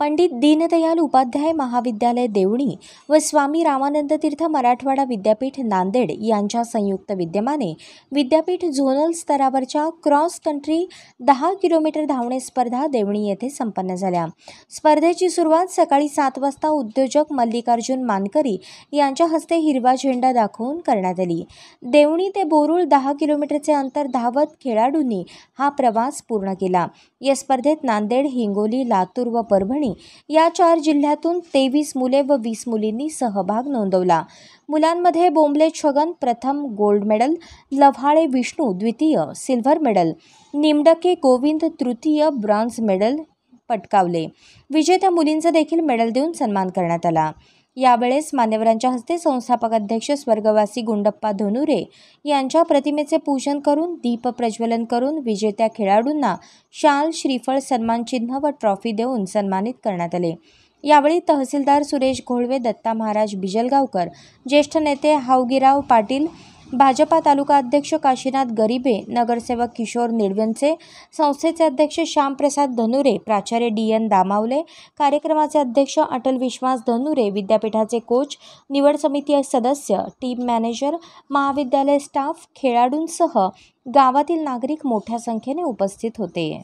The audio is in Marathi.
पंडित दीनदयाल उपाध्याय महाविद्यालय देवणी व स्वामी रामानंद तीर्थ मराठवाडा विद्यापीठ नांदेड यांच्या संयुक्त विद्यमाने विद्यापीठ झोनल स्तरावरच्या क्रॉस कंट्री दहा किलोमीटर धावणे स्पर्धा देवणी येथे संपन्न झाल्या स्पर्धेची सुरुवात सकाळी सात वाजता उद्योजक मल्लिकार्जुन मानकरी यांच्या हस्ते हिरवा झेंडा दाखवून करण्यात आली देवणी ते बोरुळ दहा किलोमीटरचे अंतर धावत खेळाडूंनी हा प्रवास पूर्ण केला या स्पर्धेत नांदेड हिंगोली लातूर व परभणी या चार जिल्ह्यातून तेवीस मुले व वीस मुलींनी सहभाग नोंदवला मुलांमध्ये बोंबले छगन प्रथम गोल्ड मेडल लव्हाळे विष्णू द्वितीय सिल्वर मेडल निमडके गोविंद तृतीय ब्रॉन्झ मेडल पटकावले विजेत्या मुलींचा देखील मेडल देऊन सन्मान करण्यात आला यावेळेस मान्यवरांच्या हस्ते संस्थापक अध्यक्ष स्वर्गवासी गुंडप्पा धनुरे यांच्या प्रतिमेचे पूजन करून दीप प्रज्वलन करून विजेत्या खेळाडूंना शाल श्रीफळ सन्मानचिन्ह व ट्रॉफी देऊन सन्मानित करण्यात आले यावेळी तहसीलदार सुरेश घोळवे दत्ता महाराज बिजलगावकर ज्येष्ठ नेते हावगिराव पाटील भाजपा तालुका अध्यक्ष काशीनाथ गरिबे नगरसेवक किशोर निळवंचे संस्थेचे अध्यक्ष श्यामप्रसाद धनुरे प्राचार्य डी एन दामावले कार्यक्रमाचे अध्यक्ष अटल विश्वास धनुरे विद्यापीठाचे कोच निवड समिती सदस्य टीम मॅनेजर महाविद्यालय स्टाफ खेळाडूंसह गावातील नागरिक मोठ्या संख्येने उपस्थित होते